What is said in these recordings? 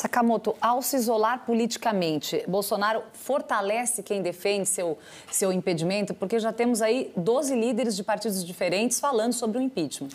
Sakamoto, ao se isolar politicamente, Bolsonaro fortalece quem defende seu, seu impedimento, porque já temos aí 12 líderes de partidos diferentes falando sobre o impeachment.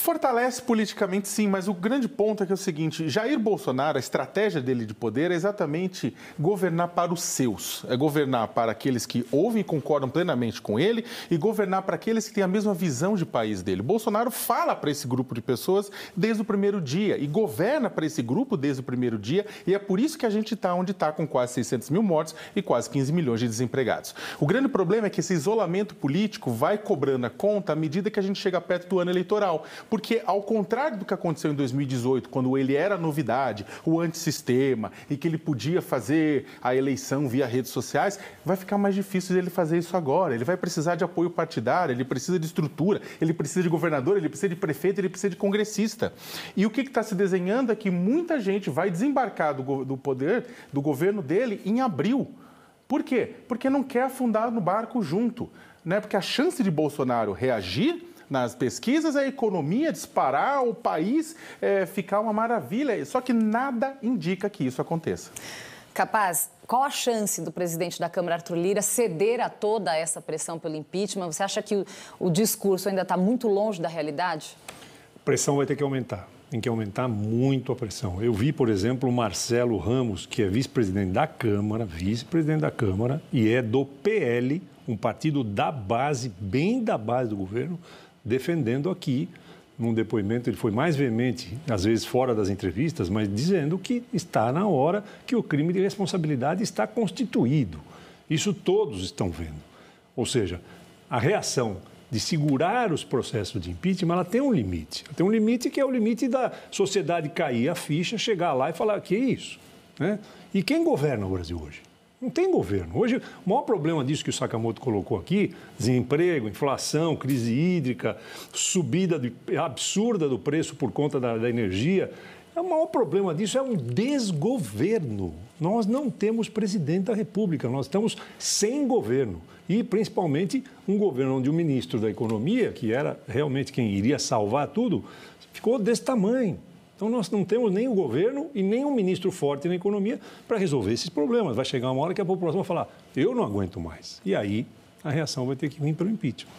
Fortalece politicamente sim, mas o grande ponto é que é o seguinte: Jair Bolsonaro, a estratégia dele de poder é exatamente governar para os seus, é governar para aqueles que ouvem e concordam plenamente com ele e governar para aqueles que têm a mesma visão de país dele. Bolsonaro fala para esse grupo de pessoas desde o primeiro dia e governa para esse grupo desde o primeiro dia, e é por isso que a gente está onde está, com quase 600 mil mortos e quase 15 milhões de desempregados. O grande problema é que esse isolamento político vai cobrando a conta à medida que a gente chega perto do ano eleitoral porque, ao contrário do que aconteceu em 2018, quando ele era novidade, o antissistema, e que ele podia fazer a eleição via redes sociais, vai ficar mais difícil ele fazer isso agora. Ele vai precisar de apoio partidário, ele precisa de estrutura, ele precisa de governador, ele precisa de prefeito, ele precisa de congressista. E o que está se desenhando é que muita gente vai desembarcar do, do poder, do governo dele, em abril. Por quê? Porque não quer afundar no barco junto. Né? Porque a chance de Bolsonaro reagir nas pesquisas, a economia disparar, o país é, ficar uma maravilha. Só que nada indica que isso aconteça. Capaz, qual a chance do presidente da Câmara, Arthur Lira, ceder a toda essa pressão pelo impeachment? Você acha que o, o discurso ainda está muito longe da realidade? A pressão vai ter que aumentar. Tem que aumentar muito a pressão. Eu vi, por exemplo, o Marcelo Ramos, que é vice-presidente da Câmara, vice-presidente da Câmara, e é do PL, um partido da base, bem da base do governo, defendendo aqui, num depoimento, ele foi mais veemente, às vezes fora das entrevistas, mas dizendo que está na hora que o crime de responsabilidade está constituído. Isso todos estão vendo. Ou seja, a reação de segurar os processos de impeachment, ela tem um limite. tem um limite que é o limite da sociedade cair a ficha, chegar lá e falar que é isso. Né? E quem governa o Brasil hoje? Não tem governo. Hoje, o maior problema disso que o Sakamoto colocou aqui, desemprego, inflação, crise hídrica, subida de, absurda do preço por conta da, da energia, é o maior problema disso é um desgoverno. Nós não temos presidente da República, nós estamos sem governo. E, principalmente, um governo onde o ministro da Economia, que era realmente quem iria salvar tudo, ficou desse tamanho. Então, nós não temos nem o governo e nem um ministro forte na economia para resolver esses problemas. Vai chegar uma hora que a população vai falar: eu não aguento mais. E aí a reação vai ter que vir pelo impeachment.